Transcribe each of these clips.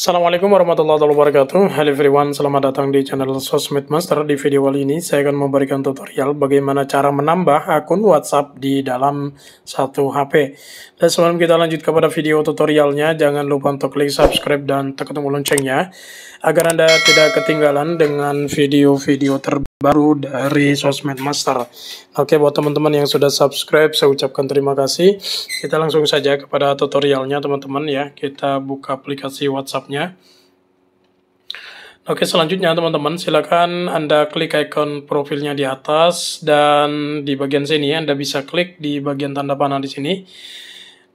Assalamualaikum warahmatullahi wabarakatuh Hello everyone, selamat datang di channel Sosmed Master Di video kali ini saya akan memberikan tutorial bagaimana cara menambah akun WhatsApp di dalam satu HP Dan sebelum kita lanjut kepada video tutorialnya Jangan lupa untuk klik subscribe dan tekan tombol loncengnya Agar Anda tidak ketinggalan dengan video-video terbaru baru dari Sosmed Master. Oke, buat teman-teman yang sudah subscribe, saya ucapkan terima kasih. Kita langsung saja kepada tutorialnya, teman-teman ya. Kita buka aplikasi WhatsAppnya. nya Oke, selanjutnya teman-teman, silakan Anda klik icon profilnya di atas dan di bagian sini Anda bisa klik di bagian tanda panah di sini.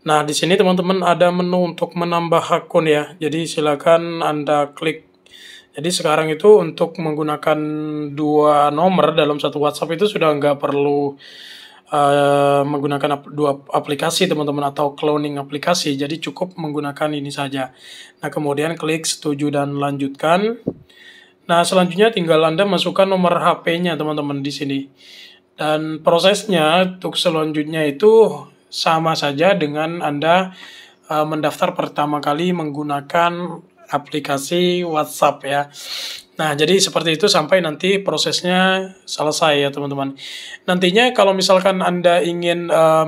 Nah, di sini teman-teman ada menu untuk menambah akun ya. Jadi silakan Anda klik jadi sekarang itu untuk menggunakan dua nomor dalam satu WhatsApp itu sudah nggak perlu uh, menggunakan ap dua aplikasi teman-teman atau cloning aplikasi. Jadi cukup menggunakan ini saja. Nah kemudian klik setuju dan lanjutkan. Nah selanjutnya tinggal Anda masukkan nomor HP-nya teman-teman di sini. Dan prosesnya untuk selanjutnya itu sama saja dengan Anda uh, mendaftar pertama kali menggunakan aplikasi WhatsApp ya. Nah, jadi seperti itu sampai nanti prosesnya selesai ya, teman-teman. Nantinya kalau misalkan Anda ingin uh,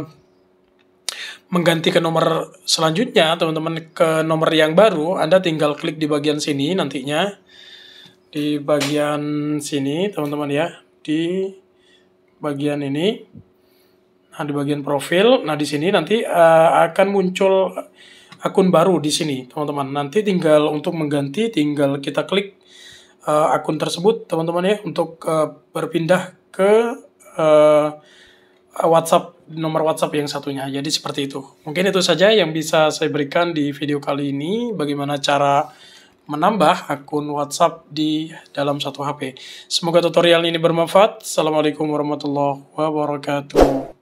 mengganti ke nomor selanjutnya, teman-teman ke nomor yang baru, Anda tinggal klik di bagian sini nantinya. Di bagian sini, teman-teman ya, di bagian ini. Nah, di bagian profil. Nah, di sini nanti uh, akan muncul akun baru di sini, teman-teman. Nanti tinggal untuk mengganti, tinggal kita klik uh, akun tersebut, teman-teman ya, untuk uh, berpindah ke uh, WhatsApp nomor WhatsApp yang satunya. Jadi seperti itu. Mungkin itu saja yang bisa saya berikan di video kali ini. Bagaimana cara menambah akun WhatsApp di dalam satu HP. Semoga tutorial ini bermanfaat. Assalamualaikum warahmatullahi wabarakatuh.